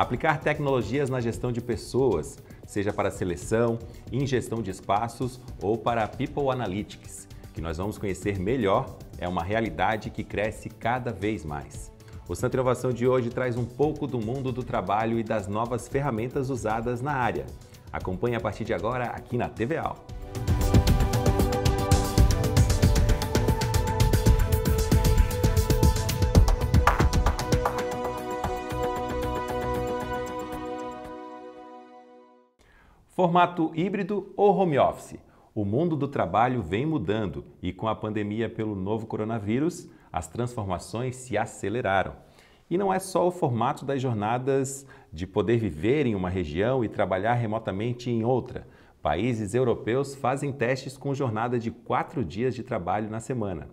Aplicar tecnologias na gestão de pessoas, seja para seleção, ingestão de espaços ou para People Analytics, que nós vamos conhecer melhor, é uma realidade que cresce cada vez mais. O Centro Inovação de hoje traz um pouco do mundo do trabalho e das novas ferramentas usadas na área. Acompanhe a partir de agora aqui na TVA. Formato híbrido ou home office? O mundo do trabalho vem mudando e, com a pandemia pelo novo coronavírus, as transformações se aceleraram. E não é só o formato das jornadas de poder viver em uma região e trabalhar remotamente em outra. Países europeus fazem testes com jornada de quatro dias de trabalho na semana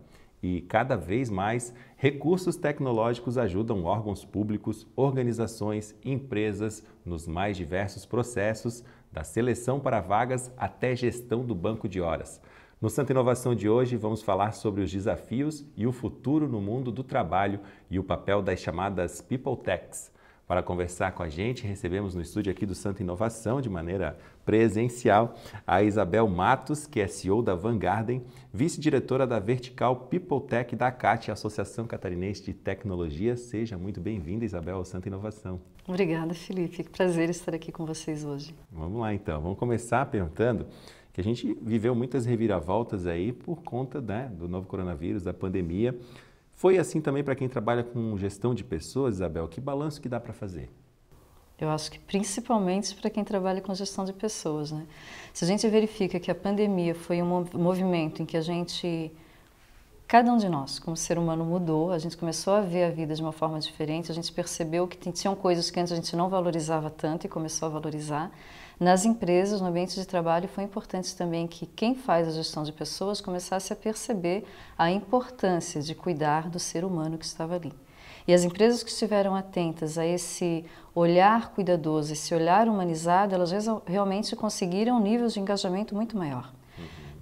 e cada vez mais recursos tecnológicos ajudam órgãos públicos, organizações, empresas nos mais diversos processos, da seleção para vagas até gestão do banco de horas. No Santa Inovação de hoje, vamos falar sobre os desafios e o futuro no mundo do trabalho e o papel das chamadas People Techs. Para conversar com a gente, recebemos no estúdio aqui do Santa Inovação, de maneira presencial, a Isabel Matos, que é CEO da Vanguardem, vice-diretora da Vertical People Tech da CAT, Associação Catarinense de Tecnologia. Seja muito bem-vinda, Isabel, ao Santa Inovação. Obrigada, Felipe. Que prazer estar aqui com vocês hoje. Vamos lá, então. Vamos começar perguntando que a gente viveu muitas reviravoltas aí por conta né, do novo coronavírus, da pandemia. Foi assim também para quem trabalha com gestão de pessoas, Isabel? Que balanço que dá para fazer? Eu acho que principalmente para quem trabalha com gestão de pessoas, né? Se a gente verifica que a pandemia foi um movimento em que a gente Cada um de nós, como ser humano, mudou, a gente começou a ver a vida de uma forma diferente, a gente percebeu que tinham coisas que antes a gente não valorizava tanto e começou a valorizar. Nas empresas, no ambiente de trabalho, foi importante também que quem faz a gestão de pessoas começasse a perceber a importância de cuidar do ser humano que estava ali. E as empresas que estiveram atentas a esse olhar cuidadoso, esse olhar humanizado, elas realmente conseguiram níveis de engajamento muito maior.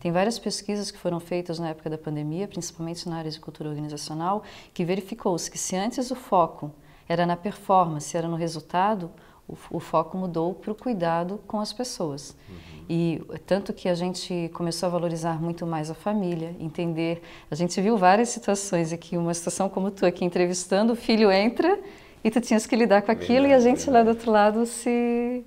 Tem várias pesquisas que foram feitas na época da pandemia, principalmente na área de cultura organizacional, que verificou-se que se antes o foco era na performance, era no resultado, o, o foco mudou para o cuidado com as pessoas. Uhum. E eh, tanto que a gente começou a valorizar muito mais a família, entender. A gente viu várias situações aqui, uma situação como tu aqui entrevistando, o filho entra e tu tinhas que lidar com aquilo verdade, e a gente verdade. lá do outro lado se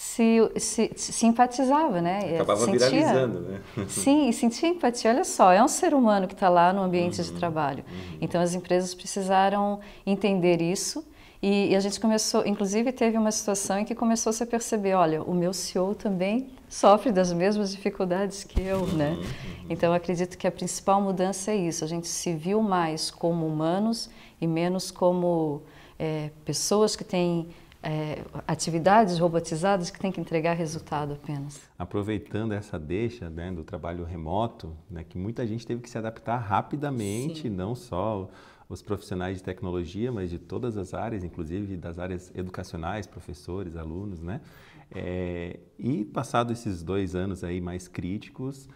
se, se, se, simpatizava, né? Acabava sentia, viralizando, né? sim, e sentia empatia. Olha só, é um ser humano que está lá no ambiente uhum, de trabalho. Uhum. Então as empresas precisaram entender isso e, e, a gente começou, inclusive teve uma situação em que começou a -se perceber, olha, o meu CEO também sofre das mesmas dificuldades que eu, uhum, né? Uhum. então acredito que a principal mudança é isso, a gente se viu mais como humanos e menos como é, pessoas que têm é, atividades robotizadas que têm que entregar resultado apenas. Aproveitando essa deixa né, do trabalho remoto, né, que muita gente teve que se adaptar rapidamente, Sim. não só os profissionais de tecnologia, mas de todas as áreas, inclusive das áreas educacionais, professores, alunos, né? É, e passado esses dois anos aí mais críticos,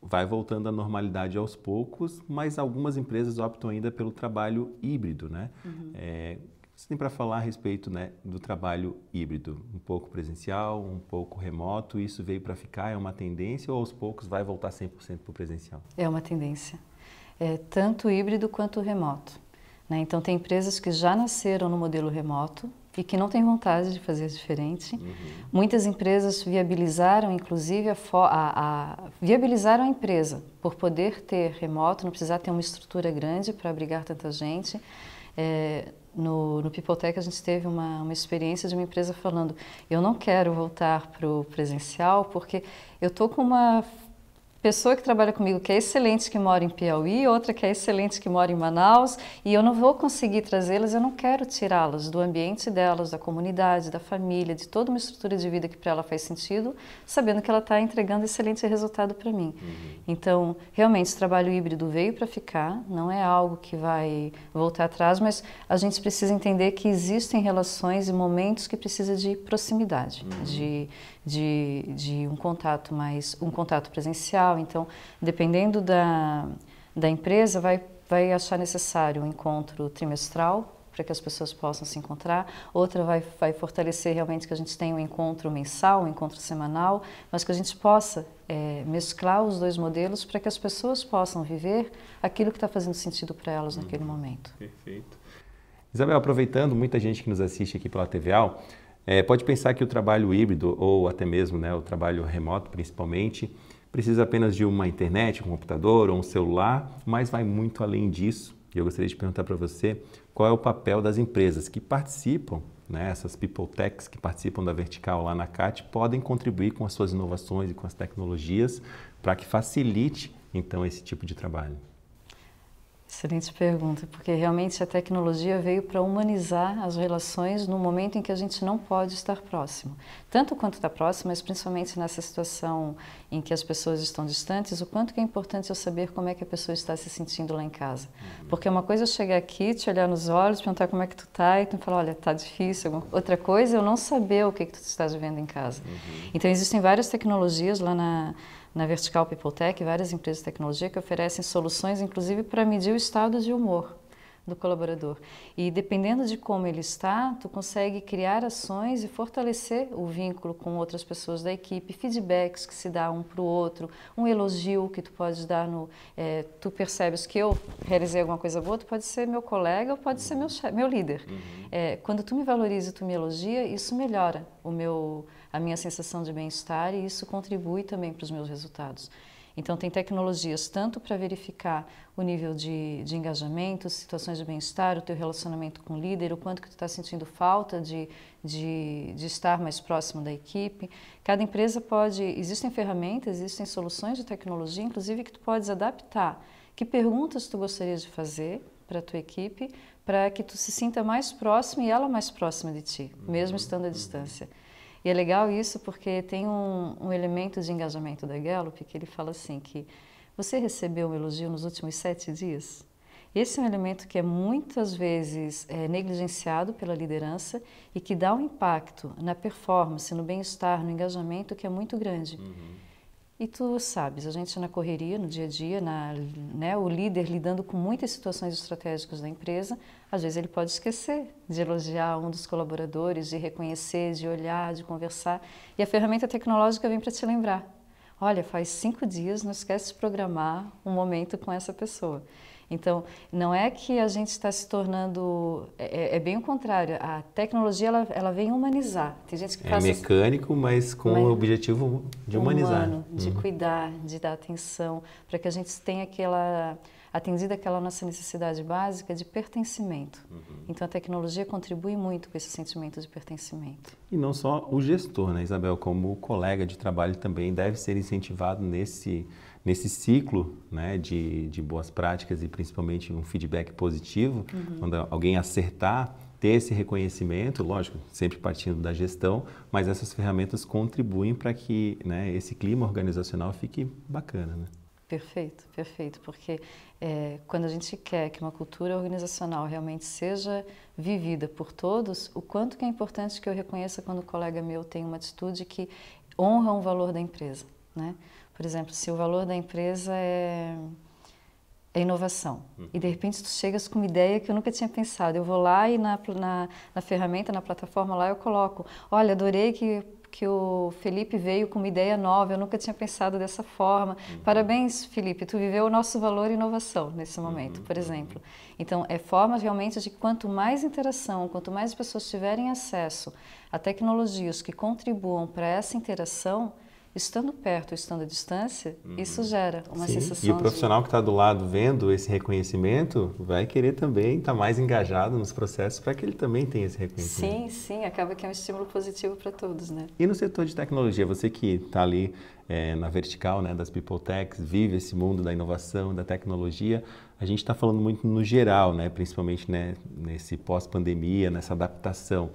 vai voltando à normalidade aos poucos, mas algumas empresas optam ainda pelo trabalho híbrido, né? Uhum. É, você tem para falar a respeito né, do trabalho híbrido? Um pouco presencial, um pouco remoto, isso veio para ficar? É uma tendência ou aos poucos vai voltar 100% para o presencial? É uma tendência. É tanto híbrido quanto remoto. Né? Então, tem empresas que já nasceram no modelo remoto e que não têm vontade de fazer diferente. Uhum. Muitas empresas viabilizaram, inclusive, a, a, a, viabilizaram a empresa por poder ter remoto, não precisar ter uma estrutura grande para abrigar tanta gente. É, no, no Pipotec a gente teve uma, uma experiência de uma empresa falando eu não quero voltar para o presencial porque eu estou com uma pessoa que trabalha comigo que é excelente que mora em Piauí, outra que é excelente que mora em Manaus, e eu não vou conseguir trazê-las, eu não quero tirá-las do ambiente delas, da comunidade, da família, de toda uma estrutura de vida que para ela faz sentido, sabendo que ela está entregando excelente resultado para mim. Uhum. Então, realmente, o trabalho híbrido veio para ficar, não é algo que vai voltar atrás, mas a gente precisa entender que existem relações e momentos que precisa de proximidade, uhum. de, de, de um contato mais um contato presencial. Então, dependendo da, da empresa, vai, vai achar necessário um encontro trimestral para que as pessoas possam se encontrar. Outra vai, vai fortalecer realmente que a gente tenha um encontro mensal, um encontro semanal, mas que a gente possa é, mesclar os dois modelos para que as pessoas possam viver aquilo que está fazendo sentido para elas naquele uhum. momento. Perfeito. Isabel, aproveitando, muita gente que nos assiste aqui pela TVA, é, pode pensar que o trabalho híbrido ou até mesmo né, o trabalho remoto, principalmente, precisa apenas de uma internet, um computador ou um celular, mas vai muito além disso. E eu gostaria de perguntar para você qual é o papel das empresas que participam, né, essas people techs que participam da vertical lá na CAT, podem contribuir com as suas inovações e com as tecnologias para que facilite então esse tipo de trabalho. Excelente pergunta, porque realmente a tecnologia veio para humanizar as relações no momento em que a gente não pode estar próximo. Tanto quanto está próximo, mas principalmente nessa situação em que as pessoas estão distantes, o quanto que é importante eu saber como é que a pessoa está se sentindo lá em casa. Uhum. Porque uma coisa é eu chegar aqui, te olhar nos olhos, perguntar como é que tu está e tu falar, olha, tá difícil. Outra coisa é eu não saber o que, que tu estás vivendo em casa. Uhum. Então existem várias tecnologias lá na na Vertical People Tech, várias empresas de tecnologia que oferecem soluções, inclusive, para medir o estado de humor do colaborador. E dependendo de como ele está, tu consegue criar ações e fortalecer o vínculo com outras pessoas da equipe, feedbacks que se dá um para o outro, um elogio que tu pode dar no... É, tu percebes que eu realizei alguma coisa boa, tu pode ser meu colega ou pode ser meu, meu líder. Uhum. É, quando tu me valoriza e tu me elogia, isso melhora o meu, a minha sensação de bem-estar e isso contribui também para os meus resultados. Então, tem tecnologias tanto para verificar o nível de, de engajamento, situações de bem-estar, o teu relacionamento com o líder, o quanto que tu está sentindo falta de, de, de, estar mais próximo da equipe. Cada empresa pode... Existem ferramentas, existem soluções de tecnologia, inclusive, que tu podes adaptar. Que perguntas tu gostarias de fazer para a tua equipe para que tu se sinta mais próximo e ela mais próxima de ti, mesmo uhum. estando à distância. E é legal isso porque tem um, um elemento de engajamento da Gallup que ele fala assim que você recebeu um elogio nos últimos sete dias? Esse é um elemento que é muitas vezes é, negligenciado pela liderança e que dá um impacto na performance, no bem-estar, no engajamento que é muito grande. Uhum. E tu sabes, a gente na correria, no dia a dia, na, né, o líder lidando com muitas situações estratégicas da empresa, às vezes ele pode esquecer de elogiar um dos colaboradores, de reconhecer, de olhar, de conversar. E a ferramenta tecnológica vem para te lembrar. Olha, faz cinco dias, não esquece de programar um momento com essa pessoa. Então, não é que a gente está se tornando. É, é, é, bem o contrário. A tecnologia ela, ela vem humanizar. Tem gente que é faz. É mecânico, mas com mas o objetivo de humanizar. Humano, de uhum. cuidar, de dar atenção, para que a gente tenha aquela. atendida aquela nossa necessidade básica de pertencimento. Uhum. Então, a tecnologia contribui muito com esse sentimento de pertencimento. E não só o gestor, né, Isabel? Como o colega de trabalho também deve ser incentivado nesse nesse ciclo né, de, de boas práticas e principalmente um feedback positivo, uhum. quando alguém acertar, ter esse reconhecimento, lógico, sempre partindo da gestão, mas essas ferramentas contribuem para que né, esse clima organizacional fique bacana. Né? Perfeito, perfeito, porque é, quando a gente quer que uma cultura organizacional realmente seja vivida por todos, o quanto que é importante que eu reconheça quando o um colega meu tem uma atitude que honra um valor da empresa, né? Por exemplo, se o valor da empresa é, é inovação uhum. e de uhum. repente tu chegas com uma ideia que eu nunca tinha pensado, eu vou lá e na, na, na ferramenta, na plataforma lá eu coloco, olha, adorei que que o Felipe veio com uma ideia nova, eu nunca tinha pensado dessa forma. Uhum. Parabéns, Felipe, tu viveu o nosso valor inovação nesse uhum, momento, uhum. por exemplo. Então, é forma realmente de quanto mais interação, quanto mais pessoas tiverem acesso a tecnologias que contribuam para essa interação, estando perto, estando à distância, uhum. isso gera uma Sim. sensação. E o profissional de... que está do lado vendo esse reconhecimento vai querer também estar tá mais engajado nos processos para que ele também tenha esse reconhecimento. Sim, sim, acaba que é um estímulo positivo para todos, né? E no setor de tecnologia, você que está ali é, na vertical né, das People Techs, vive esse mundo da inovação, da tecnologia, a gente está falando muito no geral, né, principalmente né, nesse pós-pandemia, nessa adaptação.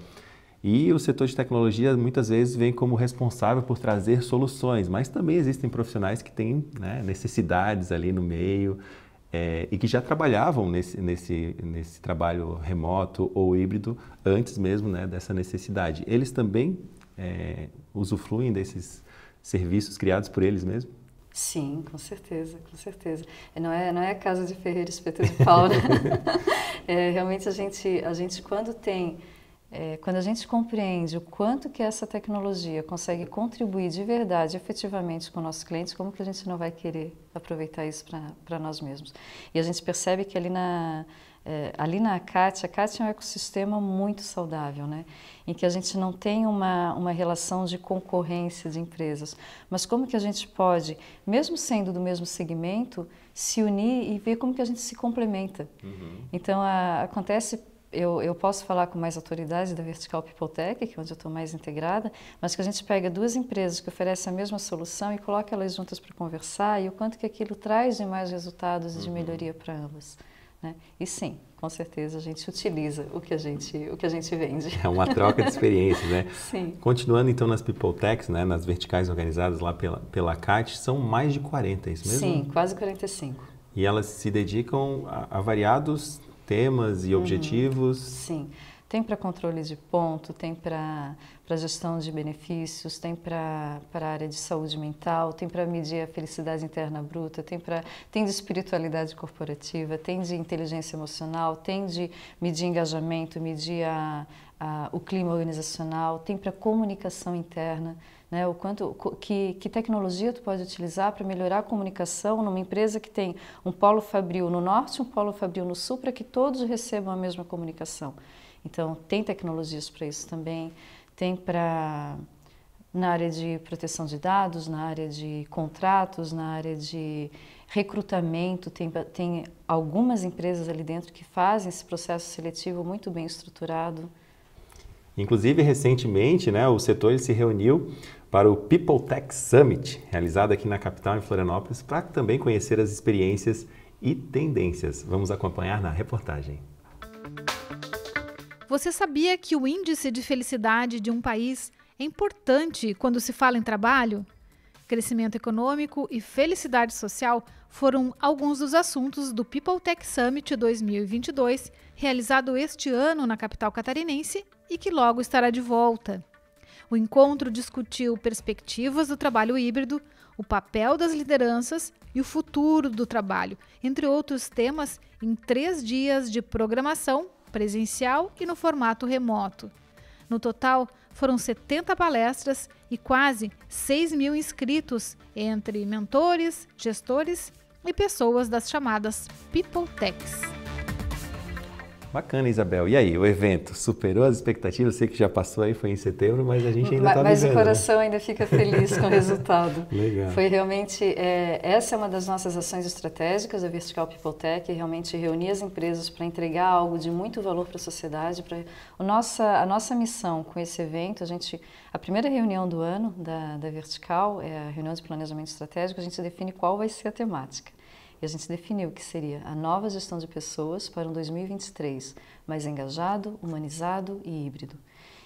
E o setor de tecnologia muitas vezes vem como responsável por trazer soluções, mas também existem profissionais que têm né, necessidades ali no meio é, e que já trabalhavam nesse, nesse, nesse trabalho remoto ou híbrido antes mesmo né, dessa necessidade. Eles também é, usufruem desses serviços criados por eles mesmos? Sim, com certeza, com certeza. Não é, não é a casa de Ferreira Espeto de Paula. é, realmente a gente, a gente quando tem é, quando a gente compreende o quanto que essa tecnologia consegue contribuir de verdade, efetivamente com nossos clientes, como que a gente não vai querer aproveitar isso para nós mesmos? E a gente percebe que ali na é, ali na CAT, a CAT é um ecossistema muito saudável, né? em que a gente não tem uma, uma relação de concorrência de empresas, mas como que a gente pode, mesmo sendo do mesmo segmento, se unir e ver como que a gente se complementa. Uhum. Então, a, acontece eu, eu posso falar com mais autoridade da Vertical Pipotec, que é onde eu estou mais integrada, mas que a gente pega duas empresas que oferecem a mesma solução e coloca elas juntas para conversar e o quanto que aquilo traz de mais resultados e de uhum. melhoria para ambas. Né? E sim, com certeza a gente utiliza o que a gente, o que a gente vende. É uma troca de experiências, né? sim. Continuando então nas Pipotecs, né, nas verticais organizadas lá pela, pela CAT, são mais de 40, é isso mesmo? Sim, quase 45. E elas se dedicam a, a variados temas e uhum. objetivos? Sim. Tem para controle de ponto, tem para gestão de benefícios, tem para a área de saúde mental, tem para medir a felicidade interna bruta, tem, pra, tem de espiritualidade corporativa, tem de inteligência emocional, tem de medir engajamento, medir a, a o clima organizacional, tem para comunicação interna. Né, o quanto que, que, tecnologia tu pode utilizar para melhorar a comunicação numa empresa que tem um polo fabril no norte, um polo fabril no sul, para que todos recebam a mesma comunicação. Então tem tecnologias para isso também, tem para na área de proteção de dados, na área de contratos, na área de recrutamento, tem, tem algumas empresas ali dentro que fazem esse processo seletivo muito bem estruturado. Inclusive, recentemente, né, o setor se reuniu para o People Tech Summit, realizado aqui na capital, em Florianópolis, para também conhecer as experiências e tendências. Vamos acompanhar na reportagem. Você sabia que o índice de felicidade de um país é importante quando se fala em trabalho? Crescimento econômico e felicidade social foram alguns dos assuntos do People Tech Summit 2022, realizado este ano na capital catarinense e que logo estará de volta. O encontro discutiu perspectivas do trabalho híbrido, o papel das lideranças e o futuro do trabalho, entre outros temas, em três dias de programação presencial e no formato remoto. No total, foram 70 palestras e quase 6 mil inscritos, entre mentores, gestores e pessoas das chamadas People Techs. Bacana, Isabel. E aí, o evento superou as expectativas? Eu sei que já passou aí, foi em setembro, mas a gente ainda está Mas o né? coração né? ainda fica feliz com o resultado. Legal. Foi realmente, é, essa é uma das nossas ações estratégicas da Vertical People Tech, realmente reunir as empresas para entregar algo de muito valor para a sociedade. Pra... O nossa, a nossa missão com esse evento, a gente, a primeira reunião do ano da, da Vertical, é a reunião de planejamento estratégico, a gente define qual vai ser a temática. E a gente definiu que seria a nova gestão de pessoas para um 2023 mais engajado, humanizado e híbrido.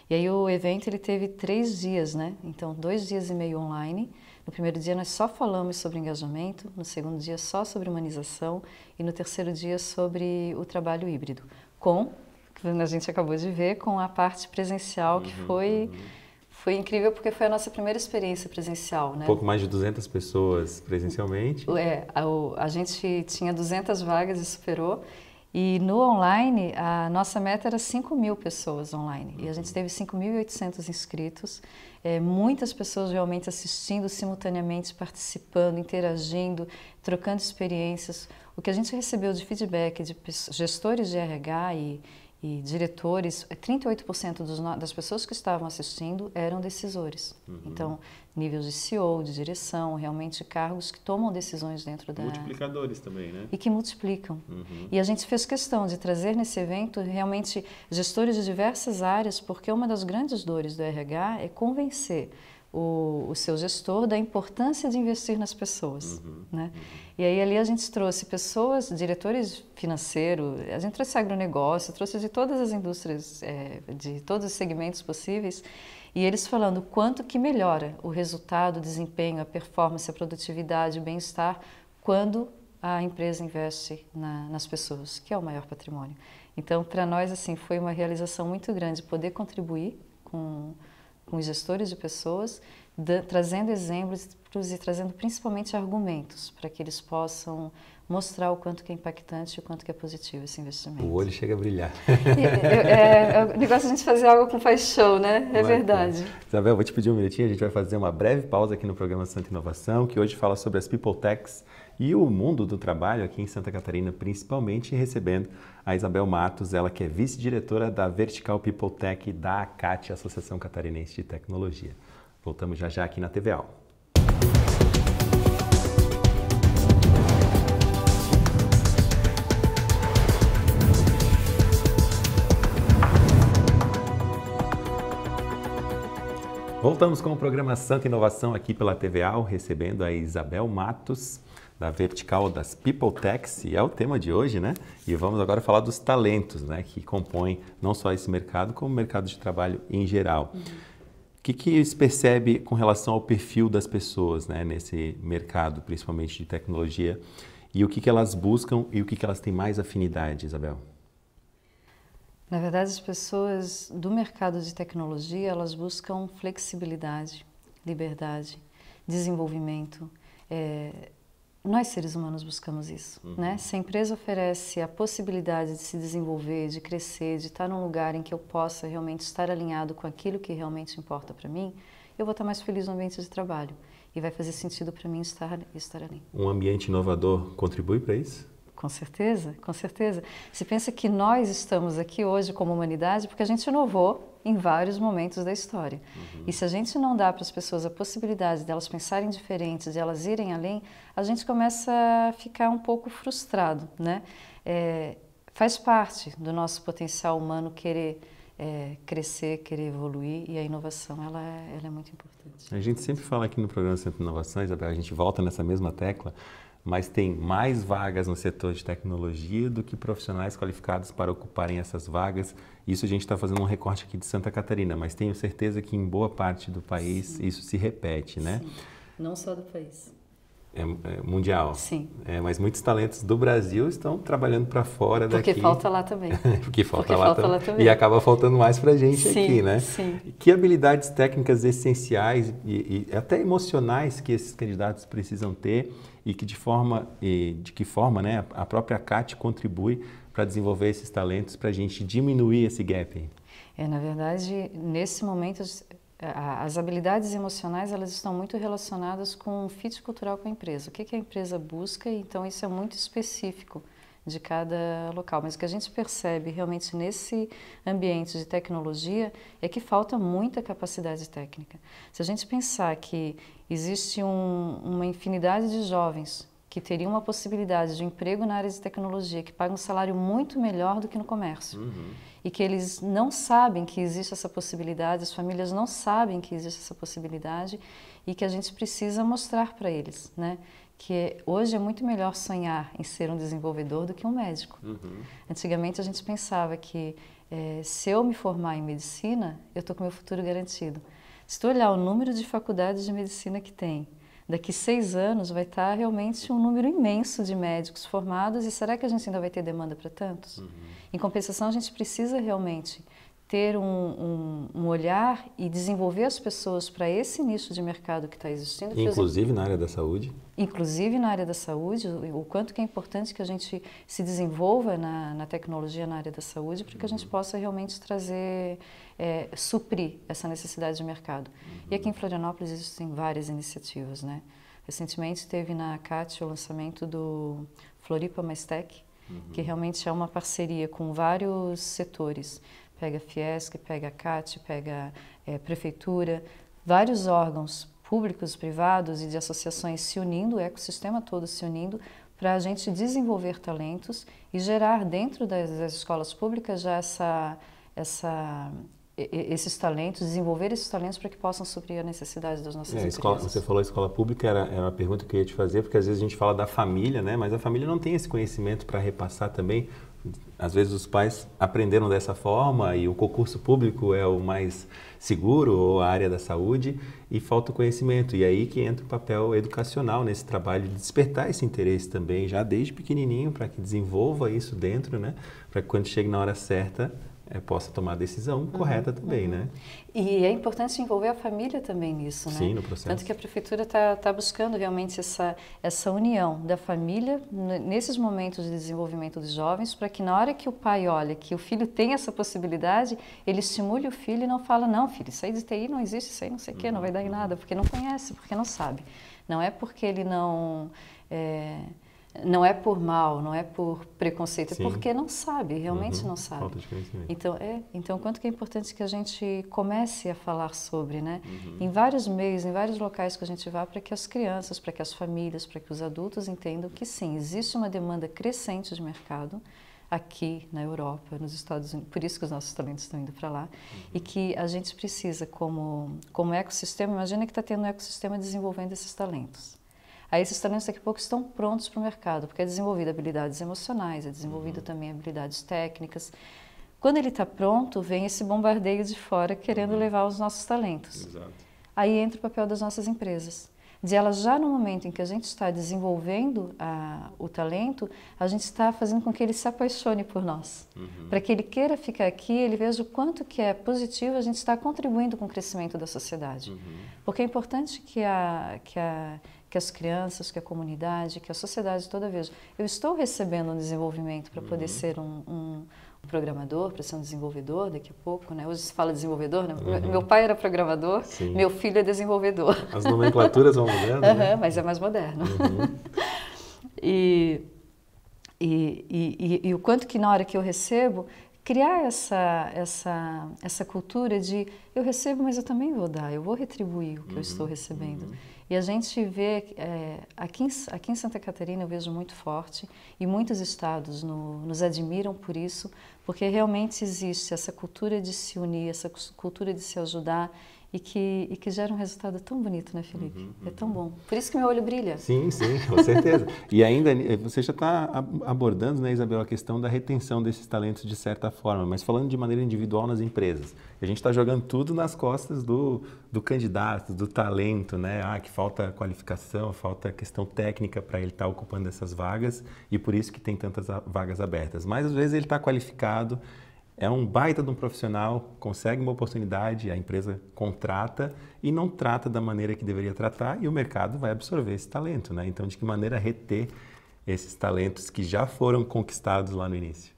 E aí o evento ele teve três dias, né? Então dois dias e meio online. No primeiro dia nós só falamos sobre engajamento, no segundo dia só sobre humanização e no terceiro dia sobre o trabalho híbrido, com que a gente acabou de ver com a parte presencial que uhum, foi uhum foi incrível porque foi a nossa primeira experiência presencial, né? Pouco mais de 200 pessoas presencialmente. É, a, a gente tinha 200 vagas e superou. E no online, a nossa meta era 5 mil pessoas online. E a gente teve 5.800 inscritos, é, muitas pessoas realmente assistindo simultaneamente, participando, interagindo, trocando experiências. O que a gente recebeu de feedback de gestores de RH e e diretores, 38% é, dos, das pessoas que estavam assistindo eram decisores. Uhum. Então, níveis de CEO, de direção, realmente cargos que tomam decisões dentro da multiplicadores também, né? E que multiplicam. Uhum. E a gente fez questão de trazer nesse evento realmente gestores de diversas áreas, porque uma das grandes dores do RH é convencer o, o seu gestor da importância de investir nas pessoas. Uhum, uhum, né? E aí ali a gente trouxe pessoas, diretores financeiros, a gente trouxe agronegócio, trouxe de todas as indústrias, é, de todos os segmentos possíveis, e eles falando o quanto que melhora o resultado, o desempenho, a performance, a produtividade, o bem-estar, quando a empresa investe na, nas pessoas, que é o maior patrimônio. Então, para nós, assim, foi uma realização muito grande poder contribuir com com gestores de pessoas, da, trazendo exemplos e trazendo principalmente argumentos para que eles possam mostrar o quanto que é impactante e o quanto que é positivo esse investimento. O olho chega a brilhar. E, é é, é, é, o negócio é a gente fazer algo com paixão, né? É Mas, verdade. É. Isabel, vou te pedir um minutinho, a gente vai fazer uma breve pausa aqui no programa Santa Inovação, que hoje fala sobre as People Techs e o mundo do trabalho aqui em Santa Catarina, principalmente recebendo a Isabel Matos, ela que é vice-diretora da Vertical People Tech da ACAT, Associação Catarinense de Tecnologia. Voltamos já já aqui na TVA. Voltamos com o programa Santa Inovação aqui pela TVA, recebendo a Isabel Matos, da vertical das People Techs, e é o tema de hoje, né? E vamos agora falar dos talentos, né? Que compõem não só esse mercado, como o mercado de trabalho em geral. Uhum. O uhum. que, que se percebe com relação ao perfil das pessoas né, nesse mercado, principalmente de tecnologia, e o que, que elas buscam e o que, que elas têm mais afinidade, Isabel? Na verdade, as pessoas do mercado de tecnologia, elas buscam flexibilidade, liberdade, desenvolvimento. É, nós, seres humanos, buscamos isso. Uhum. Né? Se a empresa oferece a possibilidade de se desenvolver, de crescer, de estar num lugar em que eu possa realmente estar alinhado com aquilo que realmente importa para mim, eu vou estar mais feliz no ambiente de trabalho. E vai fazer sentido para mim estar, estar ali. Um ambiente inovador contribui para isso? Com certeza, com certeza. Se pensa que nós estamos aqui hoje como humanidade porque a gente inovou em vários momentos da história. Uhum. E se a gente não dá para as pessoas a possibilidade delas de pensarem diferentes de elas irem além, a gente começa a ficar um pouco frustrado, né? É, faz parte do nosso potencial humano querer é, crescer, querer evoluir e a inovação ela é, ela é muito importante. A gente sempre fala aqui no programa Centro de Inovações, a gente volta nessa mesma tecla mas tem mais vagas no setor de tecnologia do que profissionais qualificados para ocuparem essas vagas. Isso a gente está fazendo um recorte aqui de Santa Catarina, mas tenho certeza que em boa parte do país Sim. isso se repete, né? Sim. Não só do país é, é, mundial. Sim. É, mas muitos talentos do Brasil estão trabalhando para fora Porque daqui. Falta Porque falta Porque lá falta também. Porque falta, lá, também. E acaba faltando mais para a gente sim, aqui, né? Sim. Que habilidades técnicas essenciais e, e, até emocionais que esses candidatos precisam ter e que de forma e de que forma, né, a própria CAT contribui para desenvolver esses talentos para a gente diminuir esse gap. É, na verdade, nesse momento as habilidades emocionais elas estão muito relacionadas com o fit cultural com a empresa. O que, que a empresa busca, então isso é muito específico de cada local. Mas o que a gente percebe realmente nesse ambiente de tecnologia é que falta muita capacidade técnica. Se a gente pensar que existe um, uma infinidade de jovens que teriam uma possibilidade de emprego na área de tecnologia, que pagam um salário muito melhor do que no comércio. Uhum. E que eles não sabem que existe essa possibilidade, as famílias não sabem que existe essa possibilidade e que a gente precisa mostrar para eles, né? Que hoje é muito melhor sonhar em ser um desenvolvedor do que um médico. Uhum. Antigamente a gente pensava que é, se eu me formar em medicina, eu estou com meu futuro garantido. Se tu olhar o número de faculdades de medicina que tem, daqui seis anos vai estar tá realmente um número imenso de médicos formados e será que a gente ainda vai ter demanda para tantos? Uhum. Em compensação, a gente precisa realmente ter um, um, um olhar e desenvolver as pessoas para esse nicho de mercado que está existindo. Inclusive na área da saúde? Inclusive na área da saúde, o quanto que é importante que a gente se desenvolva na, na tecnologia na área da saúde para que a gente uhum. possa realmente trazer é, suprir essa necessidade de mercado. Uhum. E aqui em Florianópolis existem várias iniciativas, né? Recentemente teve na CAT o lançamento do Floripa Mais Tech, uhum. que realmente é uma parceria com vários setores. Pega Fiesc, pega CAT, pega é, Prefeitura, vários órgãos públicos, privados e de associações se unindo, o ecossistema todo se unindo para a gente desenvolver talentos e gerar dentro das, das escolas públicas já essa, essa esses talentos, desenvolver esses talentos para que possam suprir a necessidade das nossas é, empresas. Escola, você falou escola pública, era, era uma pergunta que eu ia te fazer, porque às vezes a gente fala da família, né? mas a família não tem esse conhecimento para repassar também. Às vezes os pais aprenderam dessa forma e o concurso público é o mais seguro, ou a área da saúde, e falta o conhecimento. E aí que entra o papel educacional nesse trabalho de despertar esse interesse também, já desde pequenininho, para que desenvolva isso dentro, né? para que quando chegue na hora certa é, possa tomar a decisão uhum, correta também, uhum. né? E é importante envolver a família também nisso, né? Sim, no processo. Tanto que a prefeitura está tá buscando realmente essa, essa união da família nesses momentos de desenvolvimento dos jovens, para que na hora que o pai olha que o filho tem essa possibilidade, ele estimule o filho e não fala, não filho, isso aí de TI não existe, isso aí não sei o uhum, quê, não uhum, vai dar em uhum. nada, porque não conhece, porque não sabe. Não é porque ele não... É, não é por mal, não é por preconceito, é Sim. é porque não sabe, realmente uhum. não sabe. Falta de conhecimento. Então, é, então quanto que é importante que a gente comece a falar sobre, né? Uhum. Em vários meios, em vários locais que a gente vá para que as crianças, para que as famílias, para que os adultos entendam que sim, existe uma demanda crescente de mercado aqui na Europa, nos Estados Unidos, por isso que os nossos talentos estão indo para lá, uhum. e que a gente precisa, como, como ecossistema, imagina que está tendo um ecossistema desenvolvendo esses talentos. Aí esses talentos daqui a pouco estão prontos para o mercado, porque é desenvolvido habilidades emocionais, é desenvolvido uhum. também habilidades técnicas. Quando ele está pronto, vem esse bombardeio de fora querendo uhum. levar os nossos talentos. Exato. Aí entra o papel das nossas empresas. De elas, já no momento em que a gente está desenvolvendo a, ah, o talento, a gente está fazendo com que ele se apaixone por nós. Uhum. Para que ele queira ficar aqui, ele veja o quanto que é positivo a gente está contribuindo com o crescimento da sociedade. Uhum. Porque é importante que a, que a que as crianças, que a comunidade, que a sociedade toda veja. Eu estou recebendo um desenvolvimento para poder uhum. ser um, um, programador, para ser um desenvolvedor daqui a pouco, né? Hoje se fala desenvolvedor, né? uhum. meu pai era programador, Sim. meu filho é desenvolvedor. As nomenclaturas são modernas, uhum, né? Mas é mais moderno. Uhum. e, e, e, e o quanto que na hora que eu recebo, criar essa, essa, essa cultura de eu recebo, mas eu também vou dar, eu vou retribuir o que uhum, eu estou recebendo. Uhum. E a gente vê, é, aqui, em, aqui em Santa Catarina eu vejo muito forte, e muitos estados no, nos admiram por isso, porque realmente existe essa cultura de se unir, essa cultura de se ajudar, e que, e que gera um resultado tão bonito, né, Felipe? Uhum, é uhum. É tão bom. Por isso que meu olho brilha. Sim, sim, com certeza. e ainda, você já está abordando, né, Isabel, a questão da retenção desses talentos de certa forma, mas falando de maneira individual nas empresas. A gente está jogando tudo nas costas do, do candidato, do talento, né? Ah, que falta qualificação, falta questão técnica para ele estar tá ocupando essas vagas e por isso que tem tantas vagas abertas. Mas às vezes ele está qualificado, é um baita de um profissional, consegue uma oportunidade, a empresa contrata e não trata da maneira que deveria tratar e o mercado vai absorver esse talento, né? Então, de que maneira reter esses talentos que já foram conquistados lá no início?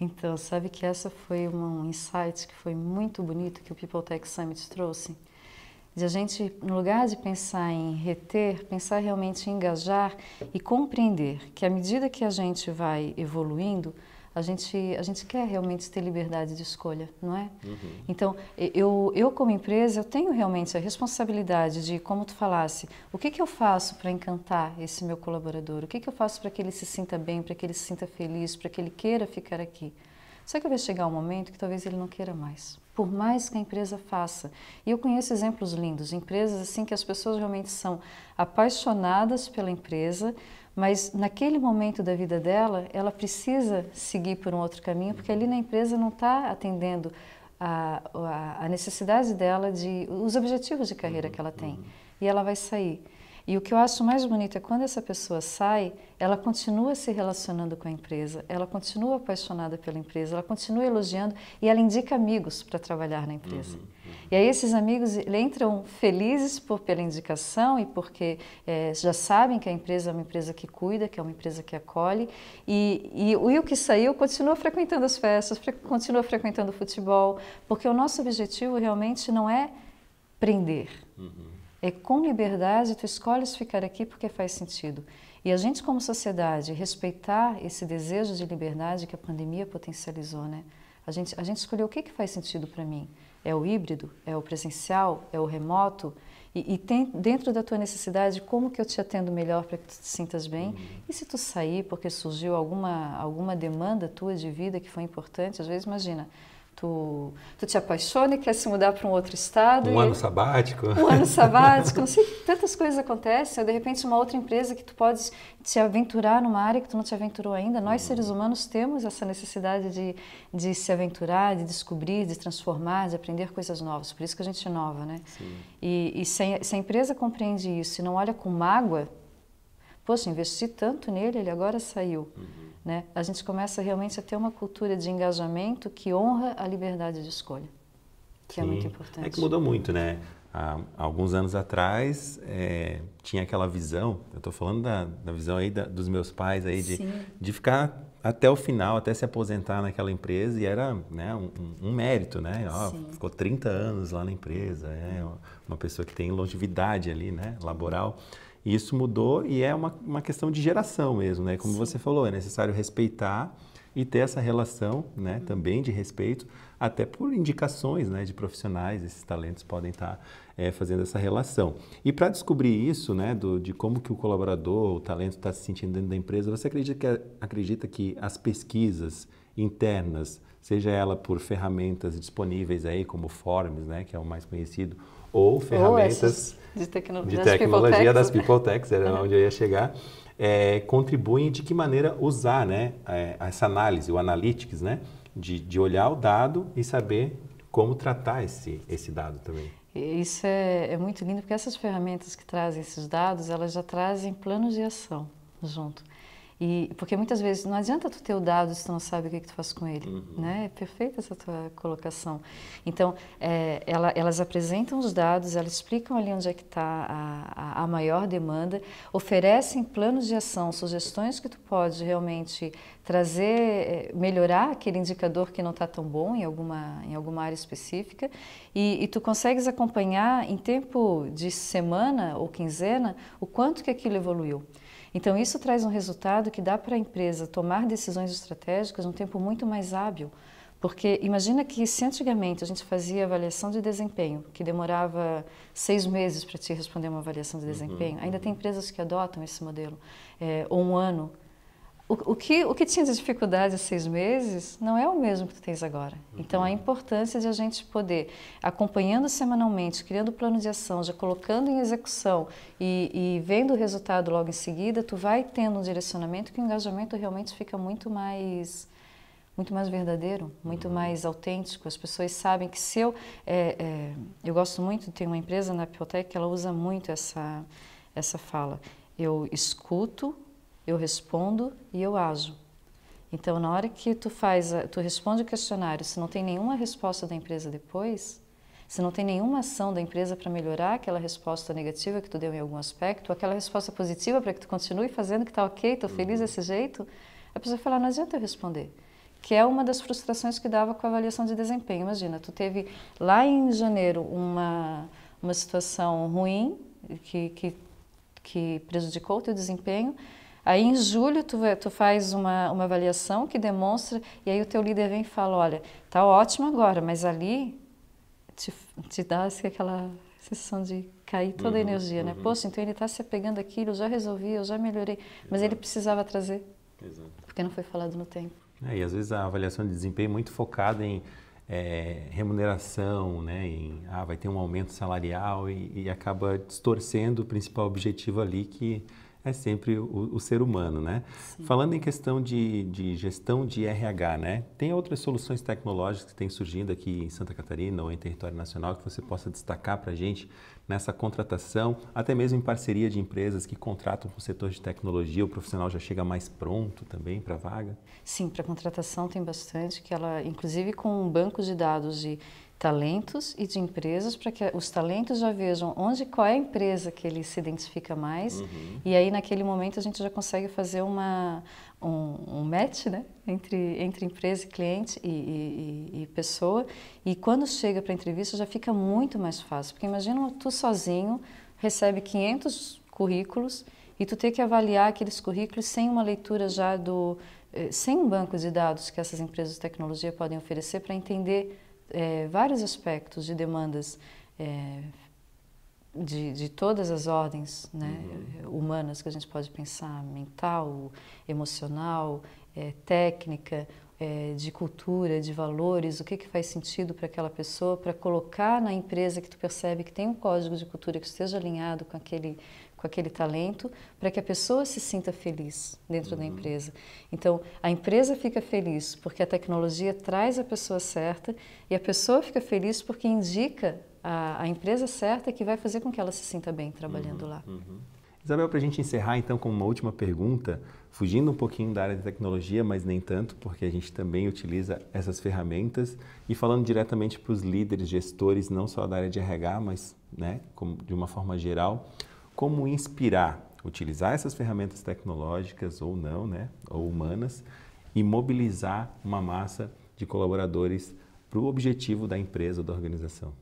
Então, sabe que essa foi um insight que foi muito bonito que o People Tech Summit trouxe? De a gente, no lugar de pensar em reter, pensar realmente em engajar e compreender que à medida que a gente vai evoluindo, a gente, a gente quer realmente ter liberdade de escolha, não é? Uhum. Então, eu, eu como empresa, eu tenho realmente a responsabilidade de, como tu falasse, o que, que eu faço para encantar esse meu colaborador? O que, que eu faço para que ele se sinta bem, para que ele se sinta feliz, para que ele queira ficar aqui? Só que vai chegar um momento que talvez ele não queira mais, por mais que a empresa faça. E eu conheço exemplos lindos, empresas assim que as pessoas realmente são apaixonadas pela empresa, mas naquele momento da vida dela, ela precisa seguir por um outro caminho, porque ali na empresa não está atendendo a, a, a, necessidade dela de os objetivos de carreira uhum, que ela tem. Uhum. E ela vai sair. E o que eu acho mais bonito é quando essa pessoa sai, ela continua se relacionando com a empresa, ela continua apaixonada pela empresa, ela continua elogiando e ela indica amigos para trabalhar na empresa. Uhum, uhum. E aí esses amigos entram felizes por, pela indicação e porque é, já sabem que a empresa é uma empresa que cuida, que é uma empresa que acolhe. E, e, e o que saiu continua frequentando as festas, fre continua frequentando o futebol, porque o nosso objetivo realmente não é prender. Uhum é com liberdade, tu escolhes ficar aqui porque faz sentido. E a gente, como sociedade, respeitar esse desejo de liberdade que a pandemia potencializou, né? A gente, a gente escolheu o que, que faz sentido para mim. É o híbrido? É o presencial? É o remoto? E, e, tem dentro da tua necessidade como que eu te atendo melhor para que tu te sintas bem. Uhum. E se tu sair porque surgiu alguma, alguma demanda tua de vida que foi importante, às vezes imagina, Tu, tu te apaixona e quer se mudar para um outro estado. Um ano sabático. Um ano sabático, não sei, tantas coisas acontecem. Ou de repente uma outra empresa que tu podes te aventurar numa área que tu não te aventurou ainda. Nós, uhum. seres humanos, temos essa necessidade de, de se aventurar, de descobrir, de transformar, de aprender coisas novas. Por isso que a gente inova, é né? Sim. E, e se, a, se a empresa compreende isso e não olha com mágoa, poxa, investi tanto nele, ele agora saiu. Uhum né? A gente começa realmente a ter uma cultura de engajamento que honra a liberdade de escolha, que é Sim. é muito importante. É que mudou muito, né? Há alguns anos atrás é, tinha aquela visão, eu estou falando da, da, visão aí da, dos meus pais aí de, de ficar até o final, até se aposentar naquela empresa e era né, um, um, mérito, né? Ó, ficou 30 anos lá na empresa, é uma pessoa que tem longevidade ali, né? Laboral. E isso mudou e é uma, uma questão de geração mesmo, né? Como Sim. você falou, é necessário respeitar e ter essa relação né, uhum. também de respeito, até por indicações né, de profissionais, esses talentos podem estar tá, é, fazendo essa relação. E para descobrir isso, né, do, de como que o colaborador, o talento está se sentindo dentro da empresa, você acredita que, é, acredita que as pesquisas internas, seja ela por ferramentas disponíveis aí, como Forms, né, que é o mais conhecido, ou ferramentas de, tecno de tecnologia das né? Peopletechs, era onde eu ia chegar, é, contribuem de que maneira usar né, é, essa análise, o analytics, né, de, de olhar o dado e saber como tratar esse, esse dado também. Isso é, é muito lindo, porque essas ferramentas que trazem esses dados, elas já trazem planos de ação junto. E, porque muitas vezes não adianta tu ter o dado se tu não sabe o que, é que tu faz com ele, uhum. né? É perfeita essa tua colocação. Então, é, ela, elas apresentam os dados, elas explicam ali onde é que está a, a, a maior demanda, oferecem planos de ação, sugestões que tu pode realmente trazer, é, melhorar aquele indicador que não está tão bom em alguma, em alguma área específica e, e, tu consegues acompanhar em tempo de semana ou quinzena o quanto que aquilo evoluiu. Então, isso traz um resultado que dá para a empresa tomar decisões estratégicas num tempo muito mais hábil. Porque imagina que se antigamente a gente fazia avaliação de desempenho, que demorava seis meses para te responder uma avaliação de uhum, desempenho, uhum, ainda uhum. tem empresas que adotam esse modelo, é, ou um ano, o, que, o que tinha de dificuldade há seis meses não é o mesmo que tu tens agora. Uhum. Então, a uhum. importância de a gente poder, acompanhando semanalmente, criando plano de ação, já colocando em execução e, e vendo o resultado logo em seguida, tu vai tendo um direcionamento que o engajamento realmente fica muito mais muito mais verdadeiro, muito uhum. mais autêntico. As pessoas sabem que se eu... É, é, eu gosto muito, tem uma empresa na Piotec que ela usa muito essa, essa fala. Eu escuto eu respondo e eu ajo. Então, na hora que tu faz, tu responde o questionário, se não tem nenhuma resposta da empresa depois, se não tem nenhuma ação da empresa para melhorar aquela resposta negativa que tu deu em algum aspecto, ou aquela resposta positiva para que tu continue fazendo que tá ok, tô feliz uhum. desse jeito, a pessoa fala, não adianta eu responder. Que é uma das frustrações que dava com a avaliação de desempenho. Imagina, tu teve lá em janeiro uma, uma situação ruim que, que, que prejudicou o teu desempenho, Aí em julho tu, tu faz uma, uma avaliação que demonstra e aí o teu líder vem e fala, olha, tá ótimo agora, mas ali te, te dá assim, aquela sensação de cair toda a uhum, energia, né? uhum. né? Poxa, então ele está se apegando aquilo, eu já resolvi, eu já melhorei, mas ele precisava trazer, Exato. porque não foi falado no tempo. É, e às vezes a avaliação de desempenho é muito focada em é, remuneração, né? Em, ah, vai ter um aumento salarial e, e acaba distorcendo o principal objetivo ali que é sempre o, o ser humano, né? Sim. Falando em questão de, de, gestão de RH, né? Tem outras soluções tecnológicas que têm surgindo aqui em Santa Catarina ou em território nacional que você possa destacar para a gente nessa contratação, até mesmo em parceria de empresas que contratam com o setor de tecnologia, o profissional já chega mais pronto também para a vaga? Sim, para contratação tem bastante, que ela, inclusive com bancos de dados e talentos e de empresas para que os talentos já vejam onde qual é a empresa que ele se identifica mais uhum. e aí naquele momento a gente já consegue fazer uma um, um match né entre entre empresa e cliente e, e, e pessoa e quando chega para entrevista já fica muito mais fácil porque imagina tu sozinho recebe 500 currículos e tu ter que avaliar aqueles currículos sem uma leitura já do eh, sem um banco de dados que essas empresas de tecnologia podem oferecer para entender é, vários aspectos de demandas é, de, de, todas as ordens né, uhum. humanas que a gente pode pensar, mental, emocional, é, técnica, é, de cultura, de valores, o que, que faz sentido para aquela pessoa, para colocar na empresa que tu percebe que tem um código de cultura que esteja alinhado com aquele, com aquele talento para que a pessoa se sinta feliz dentro uhum. da empresa. Então, a empresa fica feliz porque a tecnologia traz a pessoa certa e a pessoa fica feliz porque indica a, a empresa certa que vai fazer com que ela se sinta bem trabalhando uhum. lá. Uhum. Isabel, para a gente encerrar então com uma última pergunta, fugindo um pouquinho da área de tecnologia, mas nem tanto, porque a gente também utiliza essas ferramentas, e falando diretamente para os líderes, gestores, não só da área de RH, mas né, como, de uma forma geral, como inspirar, utilizar essas ferramentas tecnológicas ou não, né, ou humanas, e mobilizar uma massa de colaboradores para o objetivo da empresa ou da organização.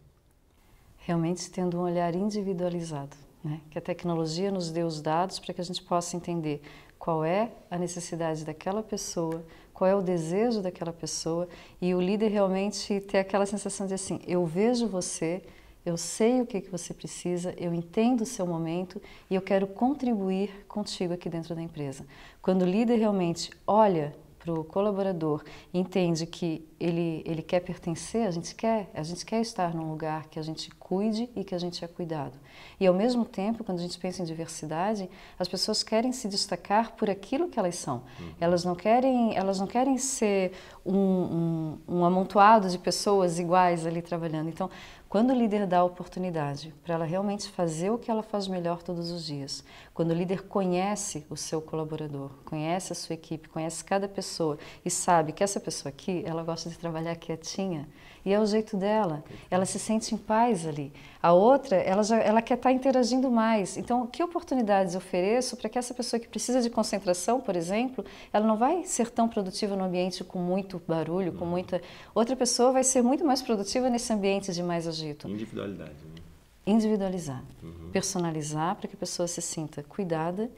Realmente tendo um olhar individualizado, né? que a tecnologia nos dê os dados para que a gente possa entender qual é a necessidade daquela pessoa, qual é o desejo daquela pessoa e o líder realmente ter aquela sensação de assim, eu vejo você, eu sei o que, que você precisa, eu entendo o seu momento e eu quero contribuir contigo aqui dentro da empresa. Quando o líder realmente olha para o colaborador entende que ele, ele quer pertencer, a gente quer, a gente quer estar num lugar que a gente cuide e que a gente é cuidado. E ao mesmo tempo, quando a gente pensa em diversidade, as pessoas querem se destacar por aquilo que elas são. Uhum. Elas não querem, elas não querem ser um, um, um amontoado de pessoas iguais ali trabalhando. Então, quando o líder dá a oportunidade para ela realmente fazer o que ela faz melhor todos os dias, quando o líder conhece o seu colaborador, conhece a sua equipe, conhece cada pessoa e sabe que essa pessoa aqui, ela gosta de trabalhar quietinha, e é o jeito dela. Ela se sente em paz ali. A outra, ela, já, ela quer estar tá interagindo mais. Então, que oportunidades ofereço para que essa pessoa que precisa de concentração, por exemplo, ela não vai ser tão produtiva no ambiente com muito barulho, com uhum. muita. Outra pessoa vai ser muito mais produtiva nesse ambiente de mais agito. Individualidade. Né? Individualizar. Uhum. Personalizar para que a pessoa se sinta cuidada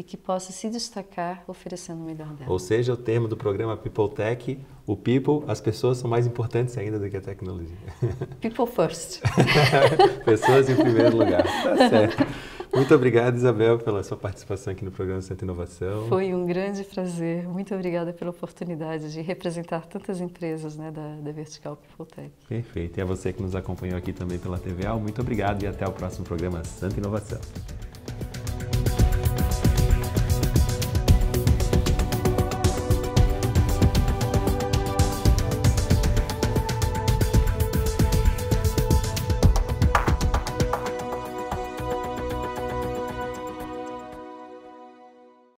e que possa se destacar oferecendo o melhor dela. Ou seja, o termo do programa People Tech, o people, as pessoas são mais importantes ainda do que a tecnologia. People first. pessoas em primeiro lugar. Tá certo. Muito obrigado, Isabel, pela sua participação aqui no programa Centro Inovação. Foi um grande prazer. Muito obrigada pela oportunidade de representar tantas empresas né, da, da Vertical People Tech. Perfeito. E a você que nos acompanhou aqui também pela TVA, muito obrigado e até o próximo programa Santa Inovação.